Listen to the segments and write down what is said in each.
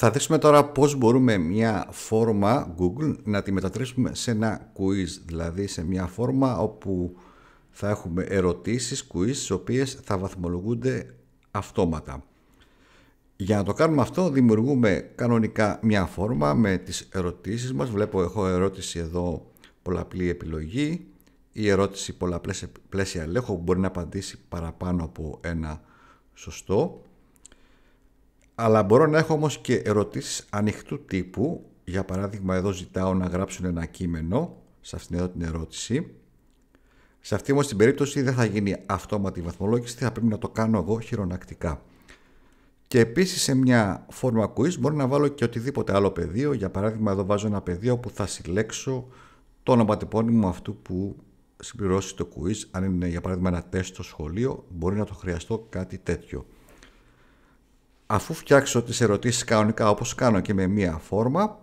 Θα δείξουμε τώρα πώς μπορούμε μια φόρμα Google να τη μετατρέψουμε σε ένα quiz, δηλαδή σε μια φόρμα όπου θα έχουμε ερωτήσεις, quiz, τις οποίες θα βαθμολογούνται αυτόματα. Για να το κάνουμε αυτό δημιουργούμε κανονικά μια φόρμα με τις ερωτήσεις μας. Βλέπω έχω ερώτηση εδώ πολλαπλή επιλογή ή ερώτηση πολλαπλές πλαίσια ελέγχου που μπορεί να απαντήσει παραπάνω από ένα σωστό. Αλλά μπορώ να έχω όμως και ερωτήσεις ανοιχτού τύπου. Για παράδειγμα εδώ ζητάω να γράψουν ένα κείμενο σε αυτήν εδώ την ερώτηση. Σε αυτή όμως την περίπτωση δεν θα γίνει αυτόματη βαθμολόγηση, θα πρέπει να το κάνω εγώ χειρονακτικά. Και επίσης σε μια φόρμα quiz μπορώ να βάλω και οτιδήποτε άλλο πεδίο. Για παράδειγμα εδώ βάζω ένα πεδίο που θα συλλέξω το ονοματεπώνυμο αυτού που συμπληρώσει το quiz. Αν είναι για παράδειγμα ένα τεστ στο σχολείο μπορεί να το χρειαστώ κάτι τέτοιο. Αφού φτιάξω τις ερωτήσεις κανονικά όπως κάνω και με μία φόρμα,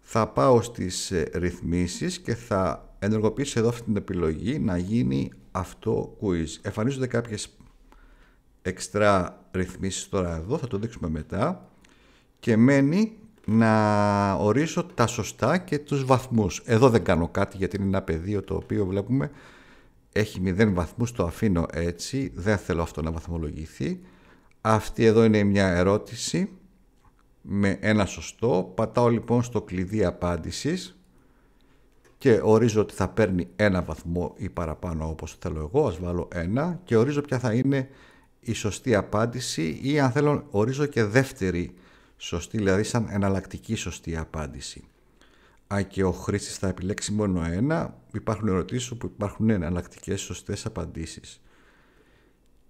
θα πάω στις ε, ρυθμίσεις και θα ενεργοποιήσω εδώ αυτή την επιλογή να γίνει αυτό quiz. Εμφανίζονται κάποιες εξτρά ρυθμίσεις τώρα εδώ, θα το δείξουμε μετά. Και μένει να ορίσω τα σωστά και τους βαθμούς. Εδώ δεν κάνω κάτι γιατί είναι ένα πεδίο το οποίο βλέπουμε έχει 0 βαθμούς, το αφήνω έτσι, δεν θέλω αυτό να βαθμολογηθεί. Αυτή εδώ είναι μια ερώτηση με ένα σωστό. Πατάω λοιπόν στο κλειδί απάντησης και ορίζω ότι θα παίρνει ένα βαθμό ή παραπάνω όπως θέλω εγώ, ας βάλω ένα και ορίζω ποια θα είναι η σωστή απάντηση ή αν θέλω ορίζω και δεύτερη σωστή, δηλαδή σαν εναλλακτική σωστή απάντηση. Αν και ο χρήστης θα επιλέξει μόνο ένα, υπάρχουν ερωτήσεις που υπάρχουν εναλλακτικές σωστές απαντήσεις.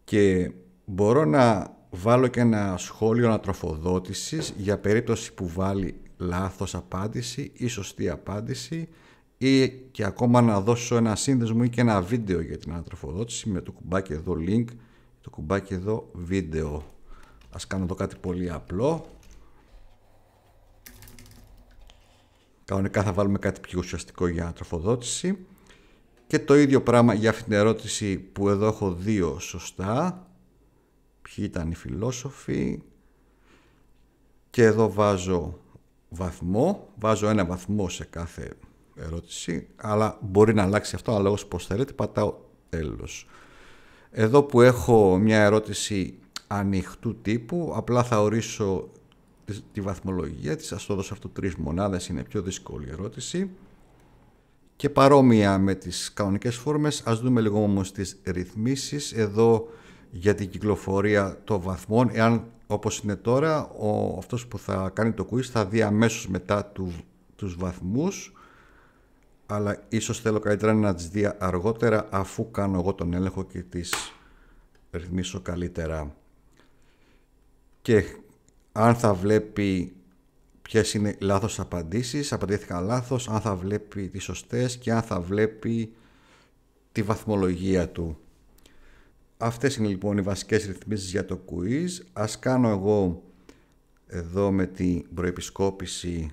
Και μπορώ να βάλω και ένα σχόλιο ανατροφοδότησης για περίπτωση που βάλει λάθος απάντηση ή σωστή απάντηση ή και ακόμα να δώσω ένα σύνδεσμο ή και ένα βίντεο για την ανατροφοδότηση με το κουμπάκι εδώ link το κουμπάκι εδώ βίντεο ας κάνω εδώ κάτι πολύ απλό κανονικά θα βάλουμε κάτι πιο ουσιαστικό για ανατροφοδότηση και το ίδιο πράγμα για αυτήν την ερώτηση που εδώ έχω δύο σωστά ποιοι ήταν οι φιλόσοφοι και εδώ βάζω βαθμό, βάζω ένα βαθμό σε κάθε ερώτηση, αλλά μπορεί να αλλάξει αυτό όσο πώς θέλετε, πατάω τέλος. Εδώ που έχω μια ερώτηση ανοιχτού τύπου, απλά θα ορίσω τη βαθμολογία της, ας το δώσω αυτό τρεις μονάδες, είναι πιο δύσκολη ερώτηση. Και παρόμοια με τις κανονικές φόρμες, ας δούμε λίγο όμως τις ρυθμίσεις. Εδώ για την κυκλοφορία των βαθμών εάν όπως είναι τώρα ο, αυτός που θα κάνει το quiz θα δει αμέσως μετά του, τους βαθμούς αλλά ίσως θέλω καλύτερα να τις δει αργότερα αφού κάνω εγώ τον έλεγχο και τις ρυθμίσω καλύτερα και αν θα βλέπει ποιες είναι λάθος απαντήσεις, απαντήθηκαν λάθος, αν θα βλέπει τις σωστές και αν θα βλέπει τη βαθμολογία του. Αυτές είναι λοιπόν οι βασικές ρυθμίσεις για το quiz. Ας κάνω εγώ εδώ με την προεπισκόπηση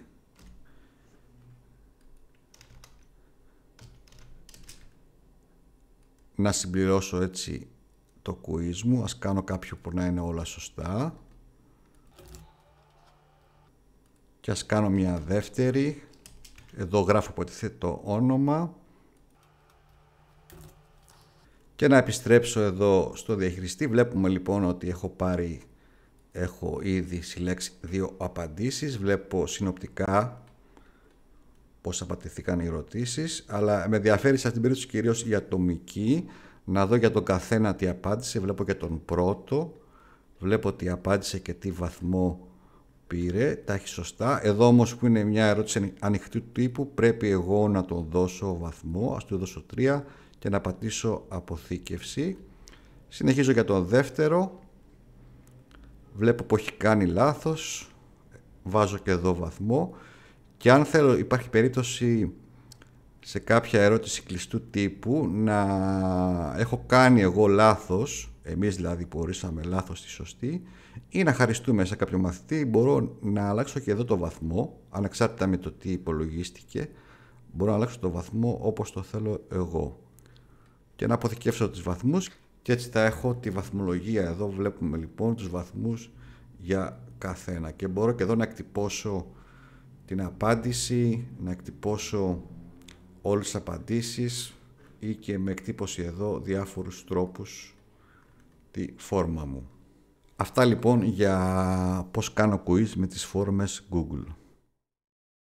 να συμπληρώσω έτσι το quiz μου. Ας κάνω κάποιο που να είναι όλα σωστά. Και ας κάνω μια δεύτερη. Εδώ γράφω ποτέ το όνομα και να επιστρέψω εδώ στο διαχειριστή. Βλέπουμε λοιπόν ότι έχω πάρει, έχω ήδη συλλέξει δύο απαντήσεις. Βλέπω συνοπτικά πώς απαντηθήκαν οι ερωτήσεις, αλλά με ενδιαφέρει σε αυτήν την περίπτωση κυρίως η ατομική, να δω για τον καθένα τι απάντησε, βλέπω και τον πρώτο, βλέπω τι απάντησε και τι βαθμό πήρε, τα έχει σωστά. Εδώ όμως που είναι μια ερώτηση ανοιχτού τύπου, πρέπει εγώ να τον δώσω βαθμό, ας του δώσω τρία, και να πατήσω αποθήκευση. Συνεχίζω για το δεύτερο. Βλέπω που έχει κάνει λάθος. Βάζω και εδώ βαθμό. Και αν θέλω υπάρχει περίπτωση σε κάποια ερώτηση κλειστού τύπου να έχω κάνει εγώ λάθος, εμείς δηλαδή που ορίσαμε λάθος τη σωστή, ή να χαριστούμε σε κάποιο μαθητή, μπορώ να αλλάξω και εδώ το βαθμό, ανεξάρτητα με το τι υπολογίστηκε, μπορώ να αλλάξω το βαθμό όπως το θέλω εγώ και να αποθηκεύσω τους βαθμούς και έτσι θα έχω τη βαθμολογία. Εδώ βλέπουμε λοιπόν τους βαθμούς για ένα και μπορώ και εδώ να εκτυπώσω την απάντηση, να εκτυπώσω όλες τις απαντήσεις ή και με εκτύπωση εδώ διάφορους τρόπους τη φόρμα μου. Αυτά λοιπόν για πώς κάνω quiz με τις φόρμες Google.